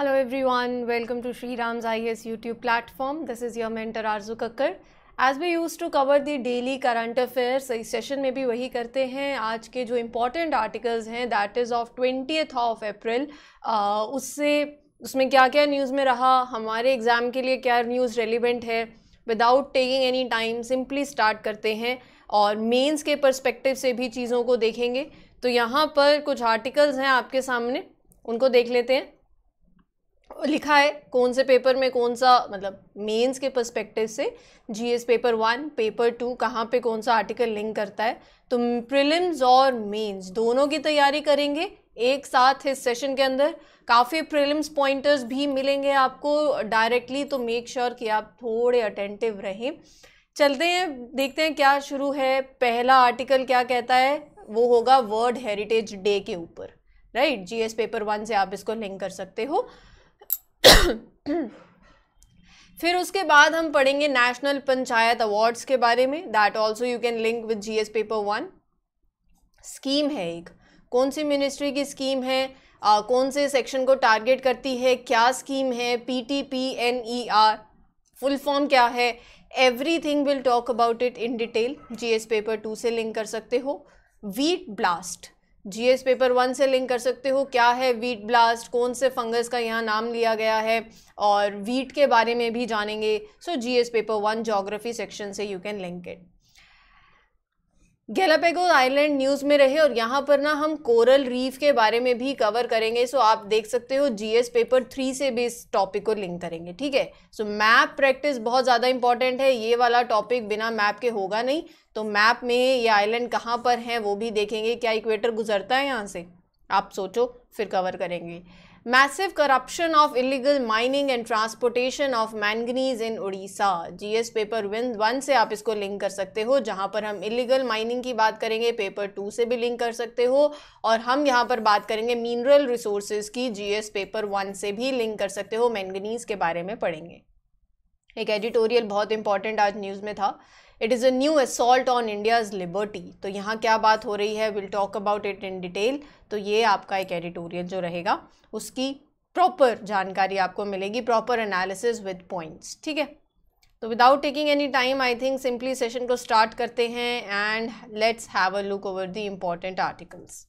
Hello everyone welcome to Shri Sri I S YouTube platform this is your mentor Arzoo Kakkar as we use to cover the daily current affairs इस सेशन में भी वही करते हैं आज के जो इम्पोर्टेंट आर्टिकल्स हैं that is of twentieth of April उससे उसमें क्या क्या न्यूज़ में रहा हमारे एग्ज़ाम के लिए क्या न्यूज़ रेलिवेंट है without taking any time simply start करते हैं और मेन्स के परस्पेक्टिव से भी चीज़ों को देखेंगे तो यहाँ पर कुछ आर्टिकल्स हैं आपके सामने उनको देख लेते हैं लिखा है कौन से पेपर में कौन सा मतलब मेंस के पर्सपेक्टिव से GS paper one paper two कहाँ पे कौन सा आर्टिकल लिंक करता है तो प्रिलिम्स और मेंस दोनों की तैयारी करेंगे एक साथ इस सेशन के अंदर काफ़ी प्रिलिम्स पॉइंटर्स भी मिलेंगे आपको डायरेक्टली तो मेक श्योर sure कि आप थोड़े अटेंटिव रहें चलते हैं देखते हैं क्या शुरू है पहला आर्टिकल क्या कहता है वो होगा वर्ल्ड हेरिटेज डे के ऊपर राइट जीएस पेपर वन से आप इसको लिंक कर सकते हो फिर उसके बाद हम पढ़ेंगे नेशनल पंचायत अवार्ड्स के बारे में that also you can link with GS paper one scheme है एक कौन सी मिनिस्ट्री की स्कीम है आ, कौन से सेक्शन को टारगेट करती है क्या स्कीम है P T P N E R full form क्या है everything will talk about it in detail G S paper two से लिंक कर सकते हो wheat blast GS paper one से लिंक कर सकते हो क्या है वीट ब्लास्ट कौन से फंगस का यहाँ नाम लिया गया है और वीट के बारे में भी जानेंगे so GS paper one geography section से you can link it Galapagos island news में रहे और यहाँ पर ना हम कोरल रीफ के बारे में भी कवर करेंगे सो आप देख सकते हो जीएस पेपर थ्री से भी इस टॉपिक को लिंक करेंगे ठीक है सो मैप प्रैक्टिस बहुत ज़्यादा इंपॉर्टेंट है ये वाला टॉपिक बिना मैप के होगा नहीं तो मैप में ये आइलैंड कहाँ पर है वो भी देखेंगे क्या इक्वेटर गुजरता है यहाँ से आप सोचो फिर कवर करेंगे massive corruption of illegal mining and transportation of manganese in Orissa GS paper विन वन से आप इसको लिंक कर सकते हो जहाँ पर हम इलीगल माइनिंग की बात करेंगे पेपर टू से भी लिंक कर सकते हो और हम यहाँ पर बात करेंगे मिनरल रिसोर्सेज की जीएस पेपर वन से भी लिंक कर सकते हो मैंगनीज के बारे में पढ़ेंगे एक एडिटोरियल बहुत इंपॉर्टेंट आज न्यूज़ में था it is a new assault on India's liberty तो यहाँ क्या बात हो रही है will talk about it in detail तो ये आपका एक एडिटोरियल जो रहेगा उसकी प्रॉपर जानकारी आपको मिलेगी प्रॉपर एनालिसिस विद पॉइंट्स ठीक है तो without taking any time I think simply session को स्टार्ट करते हैं and let's have a look over the important articles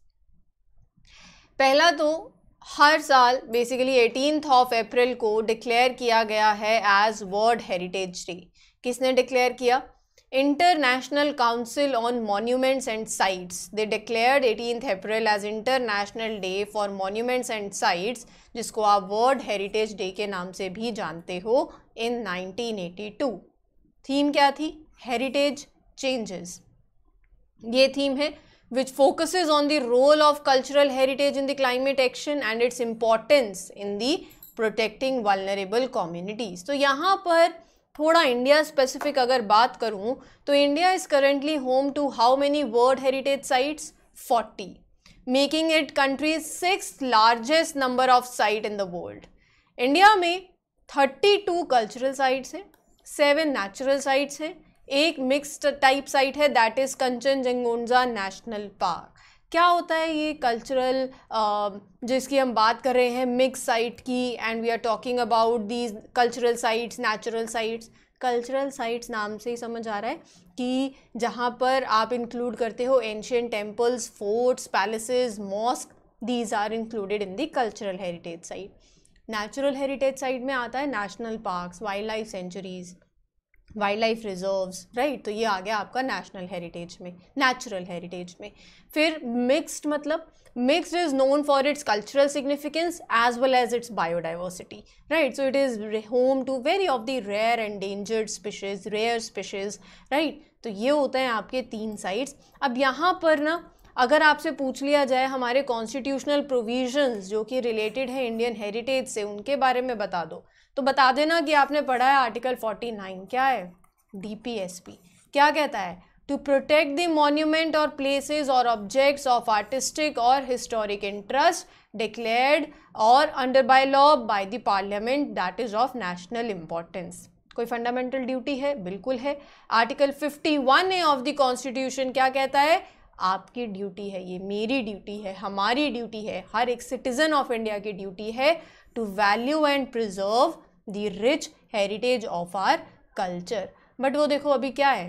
पहला तो हर साल बेसिकली एटीनथ ऑफ अप्रैल को डिक्लेयर किया गया है एज वर्ल्ड हेरिटेज डे किसने डिक्लेयर किया International Council on Monuments and Sites. They declared 18th April as International Day for Monuments and Sites, जिसको आप वर्ल्ड हेरिटेज डे के नाम से भी जानते हो इन 1982. थीम क्या थी हेरिटेज चेंजेस ये थीम है which focuses on the role of cultural heritage in the climate action and its importance in the protecting vulnerable communities. तो so, यहाँ पर थोड़ा इंडिया स्पेसिफिक अगर बात करूँ तो India is currently home to how many world heritage sites 40 making it country's six largest number of site in the world India में 32 cultural sites हैं सेवन नेचुरल साइट्स हैं एक मिक्स्ड टाइप साइट है that is Kanchenjunga national park क्या होता है ये cultural जिसकी हम बात कर रहे हैं मिक्स साइट की and we are talking about these cultural sites natural sites cultural sites नाम से ही समझ आ रहा है कि जहाँ पर आप इंक्लूड करते हो ancient temples forts palaces mosque these are included in the cultural heritage site natural heritage site में आता है national parks wildlife sanctuaries wildlife reserves right तो ये आ गया आपका नेशनल हेरिटेज में नेचुरल हेरिटेज में फिर मिक्स्ड मतलब mixed is known for its cultural significance as well as its biodiversity right so it is home to very of the rare and endangered species rare species right तो ये होते हैं आपके तीन sides अब यहाँ पर ना अगर आपसे पूछ लिया जाए हमारे कॉन्स्टिट्यूशनल प्रोविजंस जो कि रिलेटेड है इंडियन हेरिटेज से उनके बारे में बता दो तो बता देना कि आपने पढ़ा है आर्टिकल 49 क्या है डीपीएसपी क्या कहता है टू प्रोटेक्ट द मॉन्यूमेंट और प्लेसेस और ऑब्जेक्ट्स ऑफ आर्टिस्टिक और हिस्टोरिक इंटरेस्ट डिक्लेयर्ड और under by law by the parliament that is of national importance कोई फंडामेंटल ड्यूटी है बिल्कुल है article 51 A of the constitution क्या कहता है आपकी ड्यूटी है ये मेरी ड्यूटी है हमारी ड्यूटी है हर एक सिटीज़न ऑफ इंडिया की ड्यूटी है to value and preserve the rich heritage of our culture but वो देखो अभी क्या है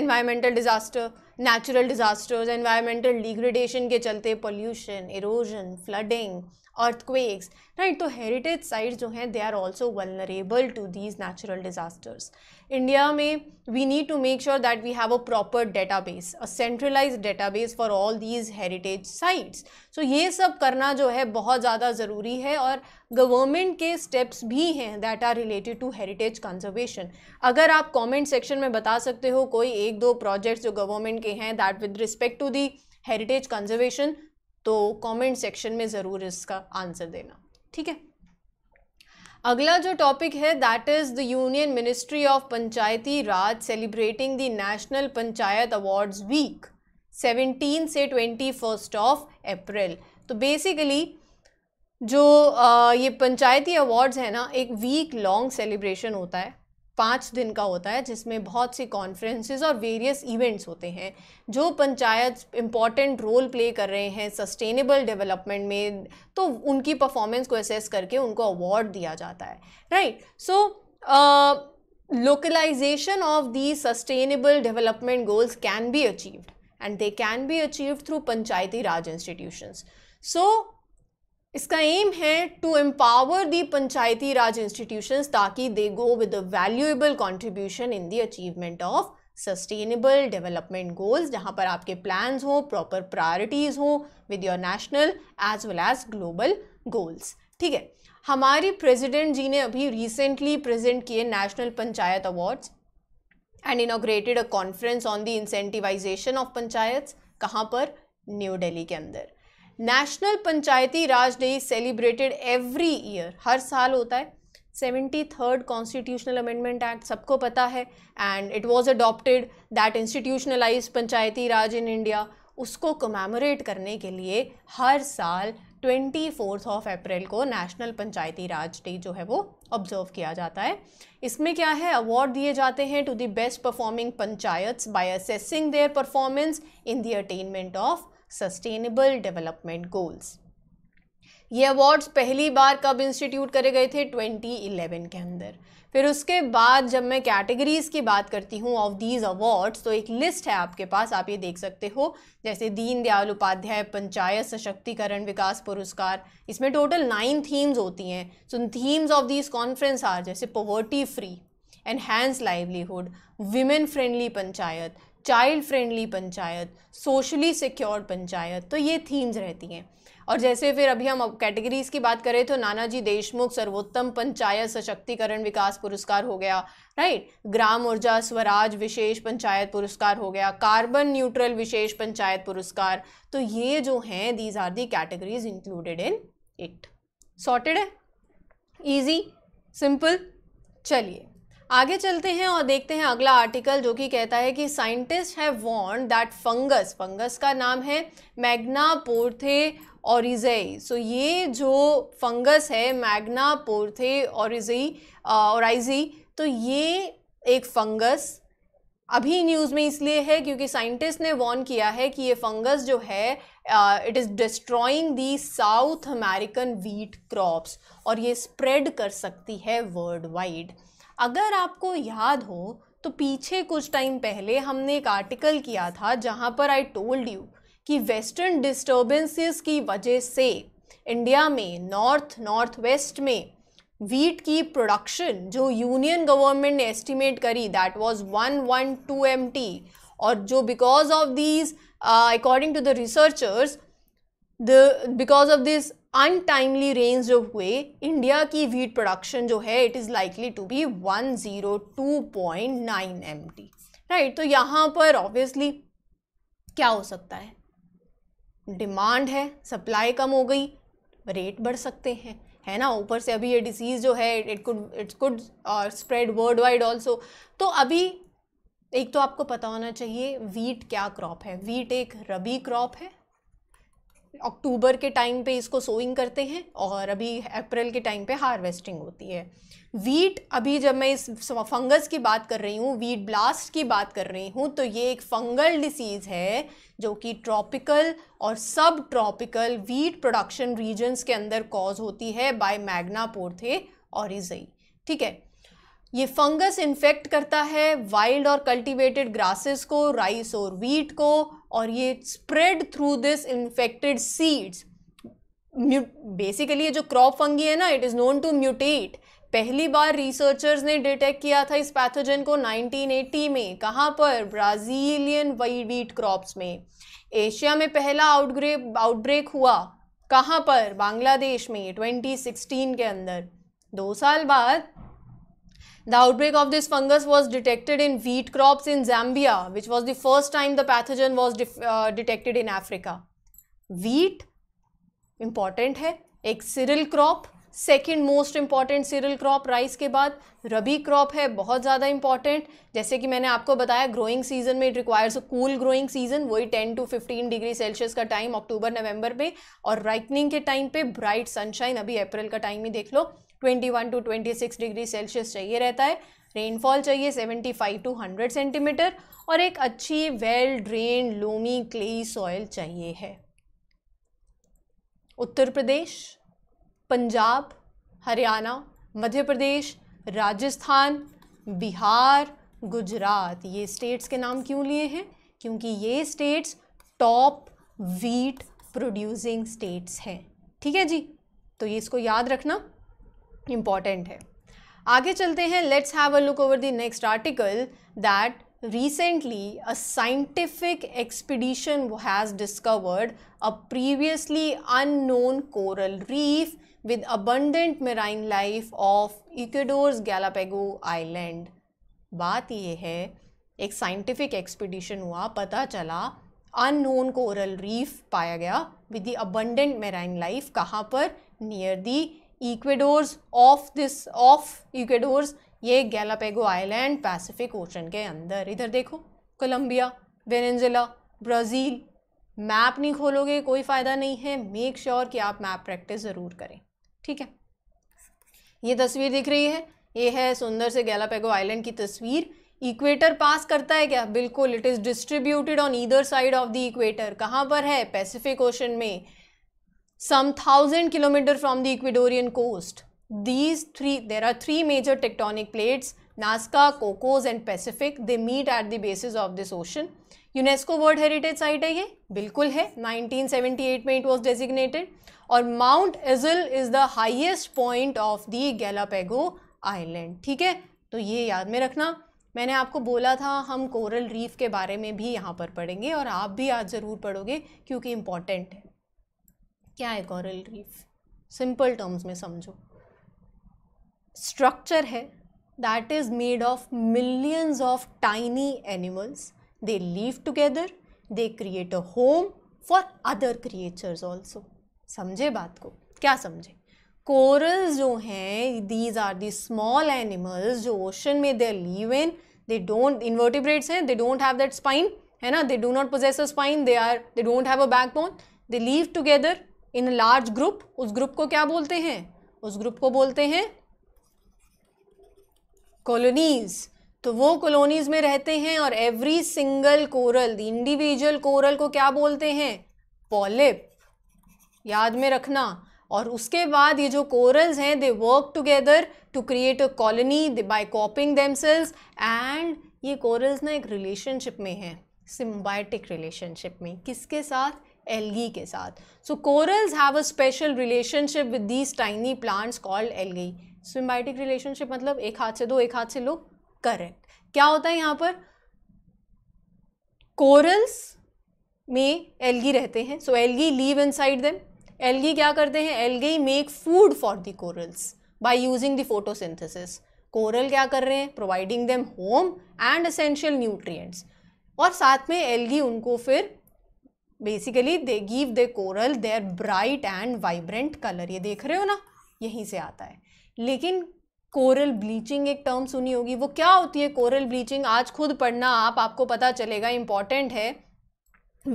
environmental disaster natural disasters environmental degradation के चलते pollution erosion flooding earthquakes right तो हेरिटेज साइट जो हैं they are also vulnerable to these natural disasters India में we need to make sure that we have a proper database a centralize data base for all these heritage sites so ये सब करना जो है बहुत ज़्यादा ज़रूरी है और गवर्नमेंट के स्टेप्स भी हैं that are related to heritage conservation अगर आप कॉमेंट सेक्शन में बता सकते हो कोई एक दो प्रोजेक्ट्स जो गवर्नमेंट के हैं that with respect to the heritage conservation तो कमेंट सेक्शन में ज़रूर इसका आंसर देना ठीक है अगला जो टॉपिक है that is the union ministry of Panchayati Raj celebrating the national panchayat awards week 17 से 21 ऑफ अप्रैल तो बेसिकली जो आ, ये पंचायती अवार्ड्स है ना एक वीक लॉन्ग सेलिब्रेशन होता है पाँच दिन का होता है जिसमें बहुत सी कॉन्फ्रेंसेस और वेरियस इवेंट्स होते हैं जो पंचायत इम्पॉर्टेंट रोल प्ले कर रहे हैं सस्टेनेबल डेवलपमेंट में तो उनकी परफॉर्मेंस को असेस करके उनको अवार्ड दिया जाता है right so localization of the sustainable development goals can be achieved and they can be achieve through Panchayati Raj institutions so इसका एम है to empower the Panchayati Raj institution ताकि they go with valuable contribution in the achievement of sustainable development goals जहाँ पर आपके plans हों proper priorities हों with your national as well as global goals ठीक है हमारे प्रेसिडेंट जी ने अभी रिसेंटली प्रेजेंट किए national panchayat awards and inaugurated a conference on the incentivization of panchayat कहाँ पर न्यू दिल्ली के अंदर national Panchayati Raj day celebrated every year हर साल होता है seventy third constitutional amendment act सबको पता है and it was adopted that institutionalize Panchayati Raj in India उसको कमेमोरेट करने के लिए हर साल ट्वेंटी फोर्थ ऑफ अप्रैल को नेशनल पंचायती राज डे जो है वो ऑब्जर्व किया जाता है इसमें क्या है अवार्ड दिए जाते हैं to the best performing panchayats by assessing their performance in the attainment of sustainable development goals ये अवार्ड्स पहली बार कब इंस्टीट्यूट करे गए थे 2011 के अंदर फिर उसके बाद जब मैं कैटेगरीज की बात करती हूँ ऑफ दीज अवार्ड्स तो एक लिस्ट है आपके पास आप ये देख सकते हो जैसे दीनदयाल उपाध्याय पंचायत सशक्तिकरण विकास पुरस्कार इसमें टोटल नाइन थीम्स होती हैं so themes of these conference are जैसे poverty free enhance livelihood women friendly panchayat child friendly panchayat socially secure panchayat तो ये थीम्स रहती हैं और जैसे फिर अभी हम कैटेगरीज की बात करें तो नानाजी देशमुख सर्वोत्तम पंचायत सशक्तिकरण विकास पुरस्कार हो गया राइट ग्राम ऊर्जा स्वराज विशेष पंचायत पुरस्कार हो गया कार्बन न्यूट्रल विशेष पंचायत पुरस्कार तो ये जो हैं these are the categories included in it sorted है ईजी सिंपल चलिए आगे चलते हैं और देखते हैं अगला आर्टिकल जो कि कहता है कि साइंटिस्ट है वॉन्ड दैट फंगस फंगस का नाम है मैग्ना पोर्थे औरिजई सो so, ये जो फंगस है मैग्ना पोर्थे ऑरिजई औराइजी तो ये एक फंगस अभी न्यूज़ में इसलिए है क्योंकि साइंटिस्ट ने वॉर्न किया है कि ये फंगस जो है it is destroying the South American wheat crops और ये स्प्रेड कर सकती है वर्ल्ड वाइड अगर आपको याद हो तो पीछे कुछ टाइम पहले हमने एक आर्टिकल किया था जहाँ पर आई टोल्ड यू कि वेस्टर्न डिस्टर्बेंसेस की वजह से इंडिया में नॉर्थ नॉर्थ वेस्ट में वीट की प्रोडक्शन जो यूनियन गवर्नमेंट ने एस्टिमेट करी that was one one two M T और जो because of these according to the researchers the because of this untimely rains जो हुए इंडिया की वीट प्रोडक्शन जो है it is likely to be one zero two point nine M T right तो यहाँ पर ऑब्वियसली क्या हो सकता है डिमांड है सप्लाई कम हो गई रेट बढ़ सकते हैं है ना ऊपर से अभी ये डिसीज़ जो है it could it's could spread worldwide also तो अभी एक तो आपको पता होना चाहिए वीट क्या क्रॉप है वीट एक रबी क्रॉप है अक्टूबर के टाइम पे इसको सोइंग करते हैं और अभी अप्रैल के टाइम पे हार्वेस्टिंग होती है वीट अभी जब मैं इस फंगस की बात कर रही हूँ वीट ब्लास्ट की बात कर रही हूँ तो ये एक फंगल डिसीज़ है जो कि ट्रॉपिकल और सब ट्रॉपिकल वीट प्रोडक्शन रीजन्स के अंदर कॉज होती है बाय मैग्नापोर्थे पोर्थे और इजई ठीक है ये फंगस इन्फेक्ट करता है वाइल्ड और कल्टीवेटेड ग्रासेस को राइस और वीट को और ये spread through this infected seeds basically ये जो क्रॉप फंगी है ना it is known to mutate पहली बार रिसर्चर्स ने डिटेक्ट किया था इस पैथोजन को 1980 में कहाँ पर ब्राज़ीलियन वाइट वीट क्रॉप्स में एशिया में पहला आउटग्रेप आउटब्रेक हुआ कहाँ पर बांग्लादेश में 2016 के अंदर दो साल बाद The outbreak of this fungus was detected in wheat crops in Zambia, which was the first time the pathogen was uh, detected in Africa. Wheat, important है एक cereal crop second most important cereal crop rice के बाद रबी crop है बहुत ज़्यादा important जैसे कि मैंने आपको बताया ग्रोइंग सीजन में it requires a cool growing season वही 10 टू 15 डिग्री सेल्सियस का टाइम अक्टूबर नवंबर में और राइटनिंग के टाइम पे ब्राइट सनशाइन अभी अप्रैल का टाइम ही देख लो twenty one to twenty six degree Celsius चाहिए रहता है रेनफॉल चाहिए seventy five to hundred centimetre और एक अच्छी well drain loamy clay soil चाहिए है उत्तर प्रदेश पंजाब हरियाणा मध्य प्रदेश राजस्थान बिहार गुजरात ये स्टेट्स के नाम क्यों लिए हैं क्योंकि ये states top wheat producing states हैं ठीक है जी तो ये इसको याद रखना इम्पॉर्टेंट है आगे चलते हैं let's have a look over the next article that recently a scientific expedition has discovered a previously unknown coral reef with abundant marine life off Ecuador's Galapagos island बात यह है एक साइंटिफिक एक्सपीडिशन हुआ पता चला अन नोन कोरल रीफ पाया गया with the abundant marine life कहाँ पर near the Ecuador's off this off Ecuador's ये गैलापेगो आइलैंड पैसिफिक ओशन के अंदर इधर देखो कोलंबिया वेनेजुला ब्राज़ील मैप नहीं खोलोगे कोई फ़ायदा नहीं है मेक श्योर sure कि आप मैप प्रैक्टिस ज़रूर करें ठीक है ये तस्वीर दिख रही है ये है सुंदर से गैलापेगो आइलैंड की तस्वीर इक्वेटर पास करता है क्या बिल्कुल it is distributed on either side of the equator कहाँ पर है पैसिफिक ओशन में some thousand kilometer from the ecuadorian coast these three there are three major tectonic plates nazca cocos and pacific they meet at the bases of this ocean UNESCO World Heritage Site है ये बिल्कुल है 1978 में it was designated और Mount एजल is the highest point of the गैलापेगो Island ठीक है तो ये याद में रखना मैंने आपको बोला था हम कोरल रीफ के बारे में भी यहाँ पर पढ़ेंगे और आप भी आज ज़रूर पढ़ोगे क्योंकि इम्पॉर्टेंट है क्या है कॉरल रीफ सिंपल टर्म्स में समझो स्ट्रक्चर है that is made of millions of tiny animals they live together they create a home for other creatures also समझे बात को क्या समझे कोरल्स जो हैं these are the small animals जो ओशन में they live in they don't invertebrates हैं they don't have that spine है ना they do not possess a spine they are they don't have a backbone they live together in large group उस group को क्या बोलते हैं उस group को बोलते हैं कॉलोनीज तो वो कॉलोनीज में रहते हैं और every single coral individual coral को क्या बोलते हैं पॉलिप याद में रखना और उसके बाद ये जो कोरल्स हैं they work together to create a colony by copying themselves and ये कोरल्स ना एक रिलेशनशिप में हैं सिम्बायोटिक रिलेशनशिप में किसके साथ एलगी के साथ so corals have a special relationship with these tiny plants called algae symbiotic relationship मतलब एक हाथ से दो एक हाथ से लो करेक्ट क्या होता है यहाँ पर कोरल्स में एलगी रहते हैं so algae live inside them algae क्या करते हैं algae make food for the corals by using the photosynthesis coral क्या कर रहे हैं providing them home and essential nutrients और साथ में एलगी उनको फिर basically they give the coral their bright and vibrant colour ये देख रहे हो ना यहीं से आता है लेकिन कोरल ब्लीचिंग एक टर्म सुनी होगी वो क्या होती है कोरल ब्लीचिंग आज खुद पढ़ना आप आपको पता चलेगा इम्पॉर्टेंट है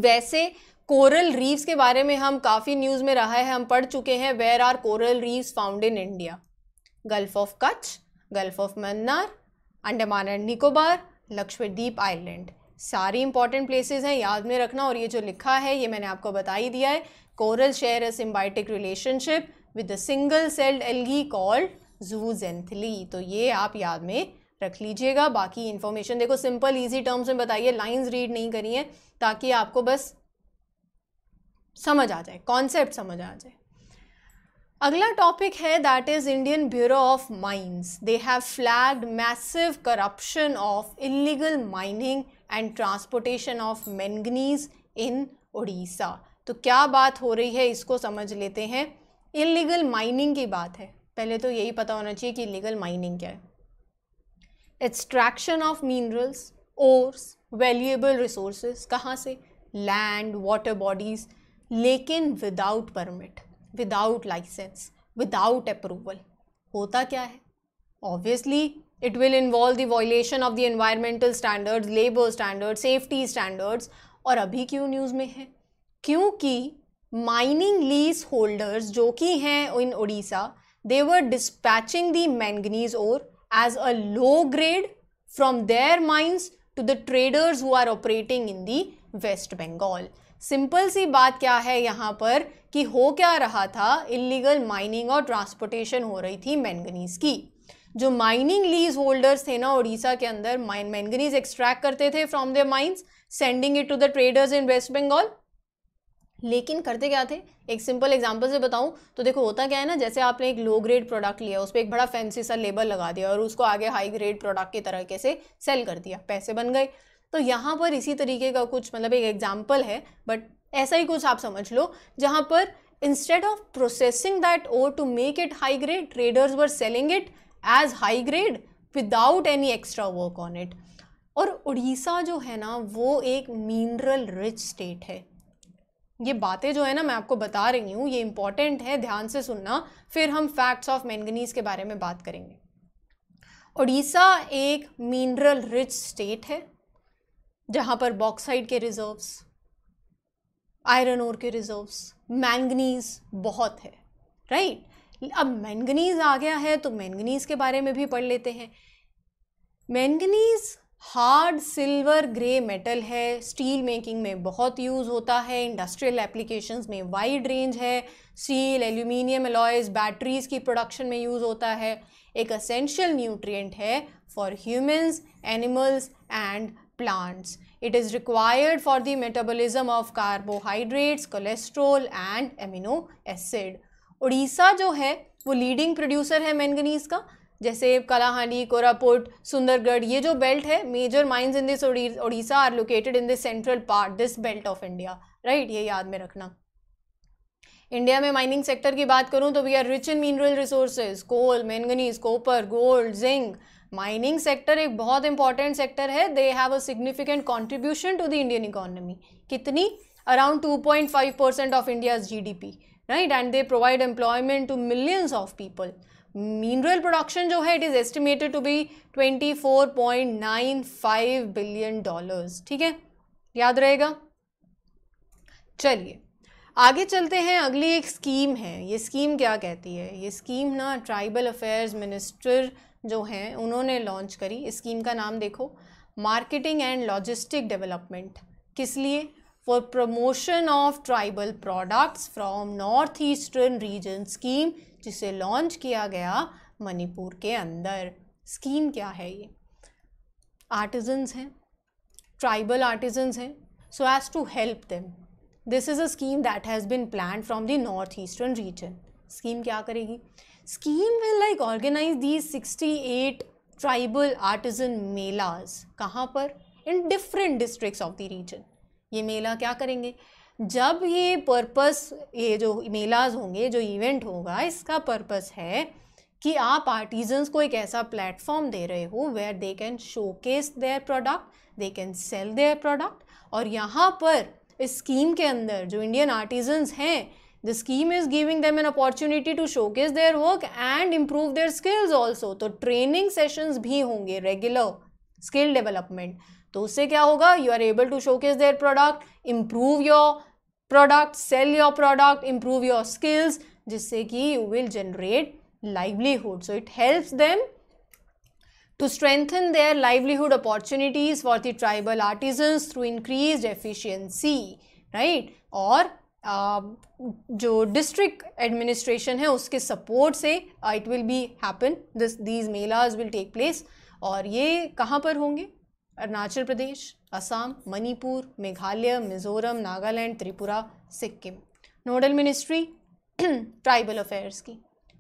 वैसे कोरल रीव्स के बारे में हम काफ़ी न्यूज़ में रहा है हम पढ़ चुके हैं where are coral reefs found in India gulf of Kutch gulf of Mannar Andaman and Nicobar Lakshadweep island सारी इंपॉर्टेंट प्लेसेस हैं याद में रखना और ये जो लिखा है ये मैंने आपको बता ही दिया है coral share a symbiotic relationship with a single celled algae called zooxanthellae तो ये आप याद में रख लीजिएगा बाकी इन्फॉर्मेशन देखो सिंपल इजी टर्म्स में बताइए लाइंस रीड नहीं करी हैं ताकि आपको बस समझ आ जाए कॉन्सेप्ट समझ आ जाए अगला टॉपिक है that is Indian bureau of mines they have flagged massive corruption of illegal mining and transportation of manganese in Orissa तो क्या बात हो रही है इसको समझ लेते हैं इलीगल माइनिंग की बात है पहले तो यही पता होना चाहिए कि इलीगल माइनिंग क्या है extraction of minerals ores valuable resource कहाँ से लैंड वाटर बॉडीज़ लेकिन without permit without licence without approval होता क्या है obviously It will involve the violation of the environmental standards, labor standards, safety standards. और अभी क्यों न्यूज़ में है क्योंकि माइनिंग लीज होल्डर्स जो कि हैं in Orissa they were dispatching the manganese और as a low grade from their mines to the traders who are operating in the West Bengal simple सी बात क्या है यहाँ पर कि हो क्या रहा था इलीगल माइनिंग और ट्रांसपोर्टेशन हो रही थी मैंगनीज की जो माइनिंग लीज होल्डर्स थे ना उड़ीसा के अंदर माइन मैंगनीज एक्सट्रैक्ट करते थे from their mines sending it to the traders in West Bengal लेकिन करते क्या थे एक सिंपल एग्जांपल से बताऊं तो देखो होता क्या है ना जैसे आपने एक लो ग्रेड प्रोडक्ट लिया उस पर एक बड़ा फैंसी सा लेबल लगा दिया और उसको आगे हाई ग्रेड प्रोडक्ट के तरीके से सेल कर दिया पैसे बन गए तो यहाँ पर इसी तरीके का कुछ मतलब एक एग्जाम्पल है बट ऐसा ही कुछ आप समझ लो जहाँ पर instead of processing that ore to make it high grade traders were selling it as high grade without any extra work on it और उड़ीसा जो है ना वो एक मिनरल रिच स्टेट है ये बातें जो है ना मैं आपको बता रही हूँ ये इंपॉर्टेंट है ध्यान से सुनना फिर हम फैक्ट्स ऑफ मैंगनीज के बारे में बात करेंगे उड़ीसा एक मिनरल रिच स्टेट है जहाँ पर बॉक्साइड के रिजर्व्स आयरन ओर के रिजर्व्स मैंगनीज बहुत है राइट right? अब मैंगनीज आ गया है तो मैंगनीज के बारे में भी पढ़ लेते हैं manganese hard silver grey metal है स्टील मेकिंग में बहुत यूज़ होता है इंडस्ट्रियल एप्लीकेशंस में वाइड रेंज है स्टील एल्यूमिनियम अलॉयज़ बैटरीज़ की प्रोडक्शन में यूज़ होता है एक असेंशियल न्यूट्रिएंट है for humans animals and plants it is required for the metabolism of carbohydrates cholesterol and amino acid Orissa जो है वो लीडिंग प्रोड्यूसर है मैंगनीज़ का जैसे कलाहांडी कोरापुट सुंदरगढ़ ये जो बेल्ट है major mines in this Orissa are located in this central part this belt of India right ये याद में रखना इंडिया में माइनिंग सेक्टर की बात करूं तो we are rich in mineral resources coal manganese copper gold zinc mining sector एक बहुत इंपॉर्टेंट सेक्टर है they have a significant contribution to the Indian economy कितनी around five percent of India's P right and they provide employment to millions of people mineral production जो है it is estimated to be five billion dollars ठीक है याद रहेगा चलिए आगे चलते हैं अगली एक स्कीम है ये स्कीम क्या कहती है ये स्कीम ना ट्राइबल अफेयर्स मिनिस्टर जो हैं उन्होंने लॉन्च करी स्कीम का नाम देखो मार्केटिंग एंड लॉजिस्टिक डेवलपमेंट किस लिए for promotion of tribal products from northeastern region scheme जिसे लॉन्च किया गया मणिपुर के अंदर स्कीम क्या है ये आर्टिजन्स हैं ट्राइबल आर्टिजन्स हैं so as to help them this is a scheme that has been plan from the North Eastern Region scheme क्या करेगी scheme will like organise the sixty eight tribal artisan melas कहाँ पर in different district of the region ये मेला क्या करेंगे जब ये पर्पस ये जो मेलाज होंगे जो इवेंट होगा इसका पर्पस है कि आप आर्टिजन्स को एक ऐसा प्लेटफॉर्म दे रहे हो where they can showcase their product they can sell their product और यहाँ पर इस स्कीम के अंदर जो इंडियन आर्टिजन्स हैं the scheme is giving them an opportunity to showcase their work and improve their skills also तो ट्रेनिंग सेशंस भी होंगे रेगुलर स्किल डेवलपमेंट तो उससे क्या होगा you are able to showcase their product improve your product sell your product improve your skills जिससे कि you will generate livelihood so it helps them to strengthen their livelihood opportunities for the tribal artisans through increased efficiency right और uh, जो district administration है उसके support से uh, it will be happen this these melas will take place और ये कहाँ पर होंगे Arunachal Pradesh Assam Manipur Meghalaya Mizoram Nagaland Tripura Sikkim nodal ministry tribal affairs की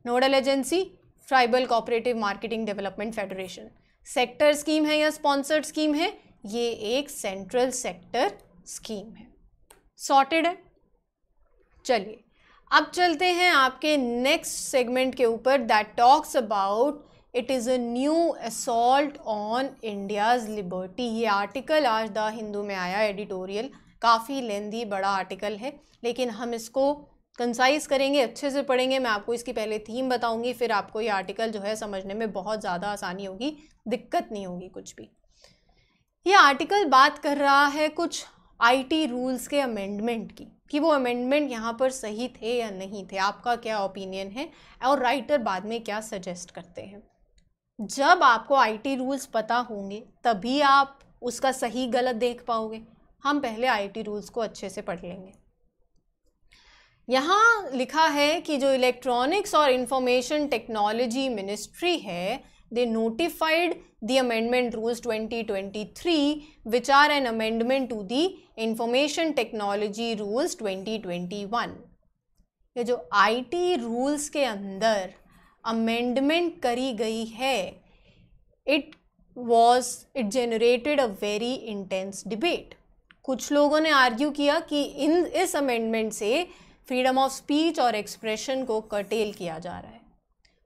nodal agency tribal cooperative marketing development federation sector scheme है या स्पॉन्सर्ड स्कीम है ये एक सेंट्रल सेक्टर स्कीम है सॉर्टेड है चलिए अब चलते हैं आपके नेक्स्ट सेगमेंट के ऊपर that talks about it is a new assault on India's liberty ये आर्टिकल आज द हिंदू में आया एडिटोरियल काफ़ी लेंदी बड़ा आर्टिकल है लेकिन हम इसको कंसाइज करेंगे अच्छे से पढ़ेंगे मैं आपको इसकी पहले थीम बताऊंगी फिर आपको ये आर्टिकल जो है समझने में बहुत ज़्यादा आसानी होगी दिक्कत नहीं होगी कुछ भी ये आर्टिकल बात कर रहा है कुछ आईटी रूल्स के अमेंडमेंट की कि वो अमेंडमेंट यहाँ पर सही थे या नहीं थे आपका क्या ओपिनियन है और राइटर बाद में क्या सजेस्ट करते हैं जब आपको आईटी रूल्स पता होंगे तभी आप उसका सही गलत देख पाओगे हम पहले आईटी रूल्स को अच्छे से पढ़ लेंगे यहाँ लिखा है कि जो इलेक्ट्रॉनिक्स और इंफॉर्मेशन टेक्नोलॉजी मिनिस्ट्री है they notified the amendment rules 2023 an amendment to the to technology rules twenty twenty 2021 ये जो आईटी रूल्स के अंदर अमेंडमेंट करी गई है it was it generated a very intense debate कुछ लोगों ने आर्ग्यू किया कि इन इस अमेंडमेंट से फ्रीडम ऑफ स्पीच और एक्सप्रेशन को कटेल किया जा रहा है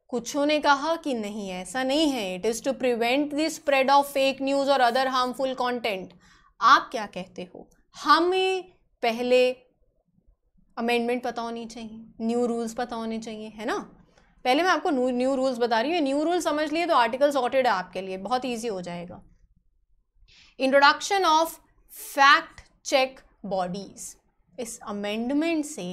कुछों ने कहा कि नहीं ऐसा नहीं है it is to prevent the spread of fake news और अदर हार्मफुल कंटेंट आप क्या कहते हो हमें पहले अमेंडमेंट पता होनी चाहिए न्यू रूल्स पता होने चाहिए है ना पहले मैं आपको न्यू रूल्स बता रही हूँ न्यू रूल समझ लिए तो आर्टिकल सॉर्टेड है आपके लिए बहुत ईजी हो जाएगा introduction of fact check bodies इस अमेंडमेंट से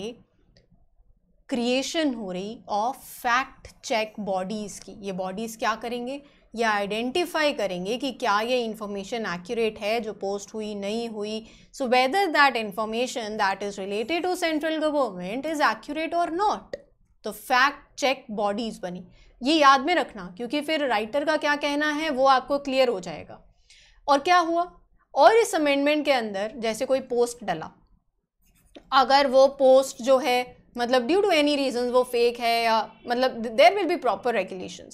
क्रिएशन हो रही ऑफ फैक्ट चेक बॉडीज़ की ये बॉडीज़ क्या करेंगे ये आइडेंटिफाई करेंगे कि क्या ये इन्फॉर्मेशन एक्यूरेट है जो पोस्ट हुई नहीं हुई so whether that information that is related to central government is accurate और नॉट तो फैक्ट चेक बॉडीज़ बनी ये याद में रखना क्योंकि फिर राइटर का क्या कहना है वो आपको क्लियर हो जाएगा और क्या हुआ और इस अमेंडमेंट के अंदर जैसे कोई पोस्ट डला अगर वो पोस्ट जो है मतलब ड्यू टू एनी रीजन वो फेक है या मतलब there will be proper regulation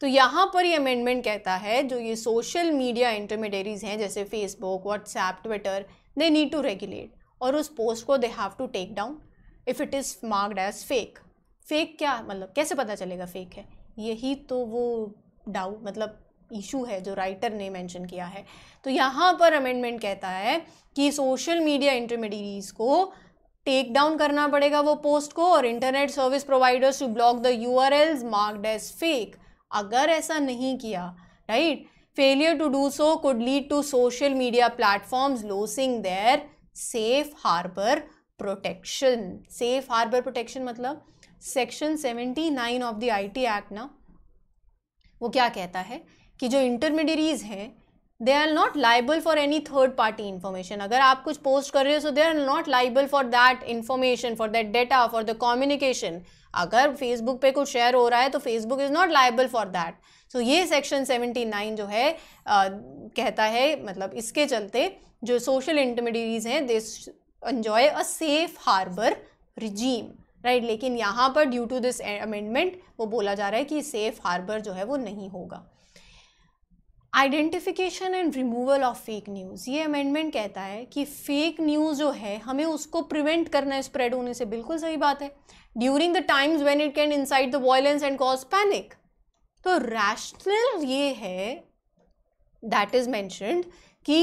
तो यहाँ पर ये अमेंडमेंट कहता है जो ये सोशल मीडिया इंटरमीडियरीज हैं जैसे Facebook WhatsApp Twitter they need to regulate और उस पोस्ट को they have to take down if it is marked as fake fake क्या मतलब कैसे पता चलेगा फेक है यही तो वो डाउ मतलब इशू है जो राइटर ने मेंशन किया है तो यहाँ पर अमेंडमेंट कहता है कि सोशल मीडिया इंटरमीडियरीज को टेक डाउन करना पड़ेगा वो पोस्ट को और internet service providers to block the U R Ls marked as fake अगर ऐसा नहीं किया right failure to do so could lead to social media platforms losing their safe harbour protection safe harbour protection मतलब section nine of the IT act ना वो क्या कहता है कि जो इंटरमीडियरीज हैं they are not liable for any third party information अगर आप कुछ पोस्ट कर रहे हो so they are not liable for that information for that data for the communication अगर फेसबुक पे कुछ शेयर हो रहा है तो Facebook is not liable for that so ये सेक्शन सेवेंटी नाइन जो है आ, कहता है मतलब इसके चलते जो सोशल इंटरमीडियरीज हैं they enjoy a safe harbour regime right right? लेकिन यहाँ पर ड्यू टू दिस अमेंडमेंट वो बोला जा रहा है कि सेफ़ हार्बर जो है वो नहीं होगा identification and removal of fake news ये अमेंडमेंट कहता है कि फेक न्यूज़ जो है हमें उसको प्रिवेंट करना है स्प्रेड होने से बिल्कुल सही बात है during the times when it can incite the violence and cause panic तो रैशनल ये है दैट इज़ मैंशनड कि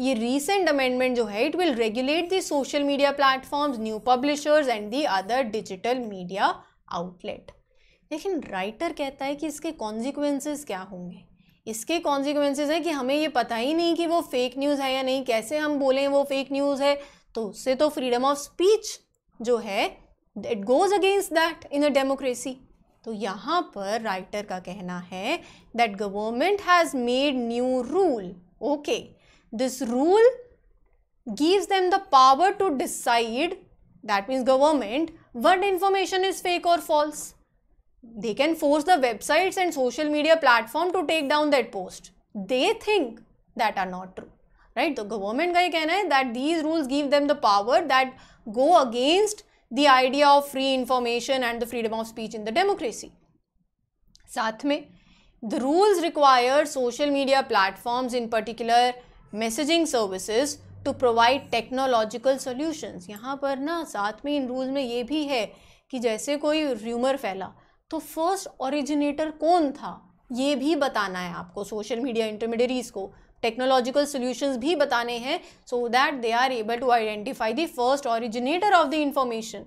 ये रिसेंट अमेंडमेंट जो है it will regulate the social media platform new publishers and the other digital media outlet लेकिन writer कहता है कि इसके कॉन्सिक्वेंसेज क्या होंगे इसके कॉन्सिक्वेंसेज हैं कि हमें ये पता ही नहीं कि वो फेक न्यूज़ है या नहीं कैसे हम बोलें वो फेक न्यूज़ है तो उससे तो फ्रीडम ऑफ स्पीच जो है it goes against that in a democracy तो यहाँ पर राइटर का कहना है that government has made new rule okay this rule gives them the power to decide that means government what information is fake or false they can force the websites and social media platform to take down that post they think that are not true right the government guy can say that these rules give them the power that go against the idea of free information and the freedom of speech in the democracy साथ में the rules require social media platforms in particular messaging services to provide technological solutions यहाँ पर ना साथ में इन rules में ये भी है कि जैसे कोई र्यूमर फैला तो फर्स्ट ओरिजिनेटर कौन था ये भी बताना है आपको सोशल मीडिया इंटरमीडियरीज़ को टेक्नोलॉजिकल सॉल्यूशंस भी बताने हैं so that they are able to identify the first originator of the information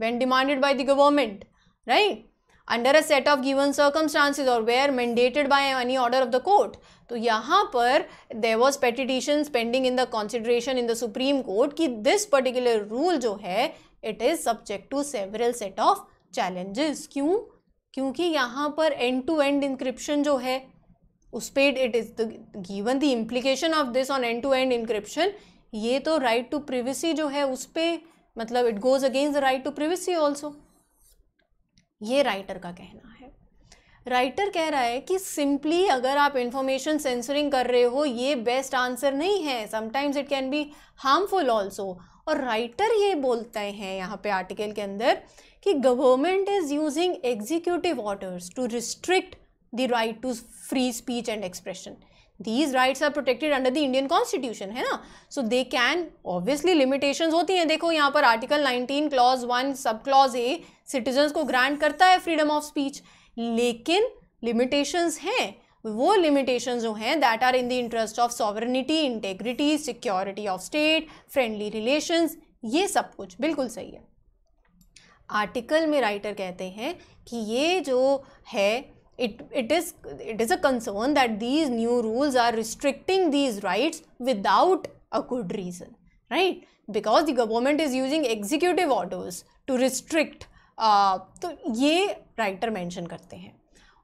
when demanded by the government right under a set of given circumstances और वे are mandated by any order of the court तो यहाँ पर there was petition pending in the consideration in the Supreme Court कि this particular rule जो है it is subject to several set of challenges क्यों क्योंकि यहाँ पर एंड टू एंड इंक्रिप्शन जो है उस पेड it is given the implication of this on end to end encryption ये तो राइट टू प्रिवेसी जो है उस पर मतलब it goes against the right to privacy also ये राइटर का कहना है राइटर कह रहा है कि सिंपली अगर आप इंफॉर्मेशन सेंसरिंग कर रहे हो ये बेस्ट आंसर नहीं है sometimes it can be harmful also और राइटर ये बोलते हैं यहाँ पे आर्टिकल के अंदर कि government is using executive orders to restrict the right to free speech and expression these rights are protected under the Indian constitution है ना so they can obviously limitation होती हैं देखो यहाँ पर article 19 clause one sub clause A citizens को grant करता है फ्रीडम ऑफ स्पीच लेकिन लिमिटेशंस हैं वो लिमिटेशन जो हैं that are in the interest of sovereignty integrity security of state friendly relation ये सब कुछ बिल्कुल सही है आर्टिकल में राइटर कहते हैं कि ये जो है it it is it is a concern that these new rules are restricting these rights without a good reason right because the government is using executive orders to restrict तो ये writer mention करते हैं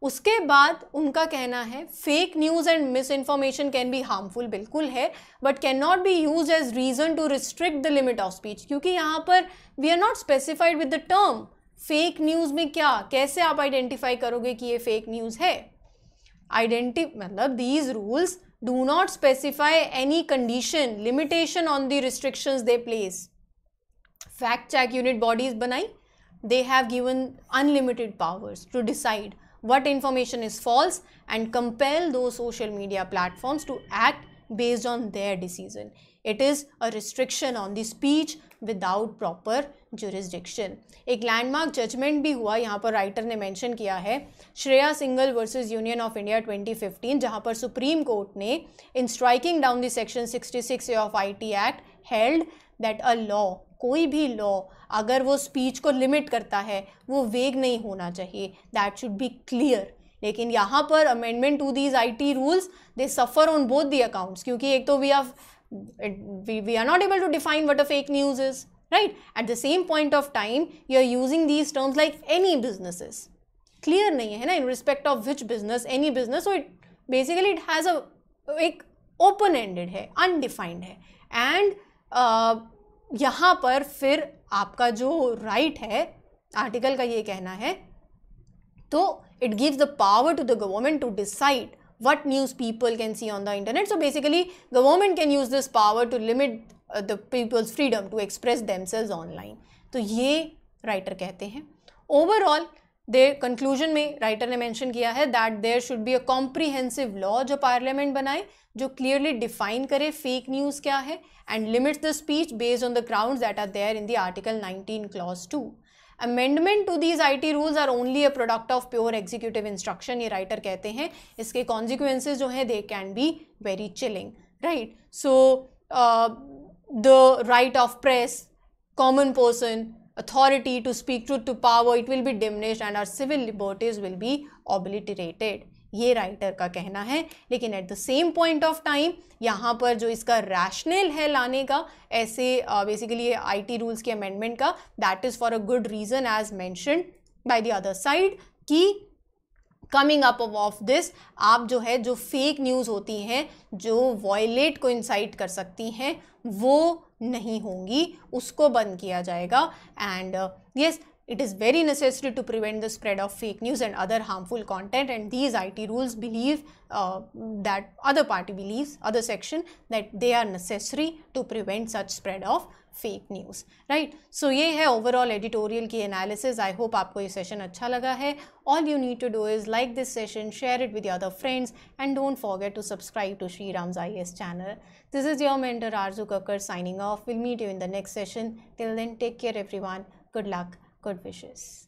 उसके बाद उनका कहना है fake news and misinformation can be harmful बिल्कुल है but cannot be use as reason to restrict the limit of speech क्योंकि यहाँ पर we are not specified with the term fake news में क्या कैसे आप आइडेंटिफाई करोगे कि ये फेक न्यूज़ है आइडेंटी मतलब these rules do not specify any condition limitation on the restrictions they place fact check unit bodies बनाई they have given unlimited powers to decide what information is false and compel those social media platforms to act based on their decision. It is a restriction on the speech without proper jurisdiction. A landmark judgment bhi hua, yahan par writer ne mention kiya Shreya Singhal versus Union of India 2015, jahan par Supreme Court ne, in striking down the section 66A of IT Act, held that a law कोई भी law अगर वो speech को limit करता है वो वेग नहीं होना चाहिए दैट शुड बी क्लियर लेकिन यहाँ पर amendment to these I T rules they suffer on both the accounts क्योंकि एक तो we are we we are not able to define what a fake news is right at the same point of time you are using these terms like any businesses clear नहीं है ना in respect of which business any business so it basically it has a एक open ended है undefined है and यहां पर फिर आपका जो राइट है आर्टिकल का ये कहना है तो it gives the power to the government to decide what news people can see on the internet so basically government can use this power to limit the people's freedom to express themselves online तो ये writer कहते हैं overall the conclusion में writer ने mention किया है that there should be a comprehensive law जो parliament बनाए जो क्लियरली डिफाइन करे फेक न्यूज़ क्या है and limits the speech based on the ground that are there in the article 19 clause two amendment to these I T rules are only a product of pure executive instruction ये writer कहते हैं इसके consequences जो हैं they can be very chilling right so the right of press common person authority to speak truth to power it will be diminished and our civil liberties will be obliterated ये writer का कहना है लेकिन at the same point of time यहाँ पर जो इसका rationale है लाने का ऐसे बेसिकली आई टी रूल्स के अमेंडमेंट का that is for a good reason as mention by the other side कि कमिंग अप ऑफ दिस आप जो है जो फेक न्यूज़ होती हैं जो वॉयलेट को इंसाइट कर सकती हैं वो नहीं होंगी उसको बंद किया जाएगा and yes it is very necessary to prevent the spread of fake news and other harmful content and these IT rules believe uh, that other party believes other section that they are necessary to prevent such spread of fake news right so ye hai overall editorial ki analysis i hope aapko ye session acha laga hai all you need to do is like this session share it with your other friends and don't forget to subscribe to Sri Ram's IS channel this is your mentor arzu kakkar signing off we'll meet you in the next session till then take care everyone good luck good wishes.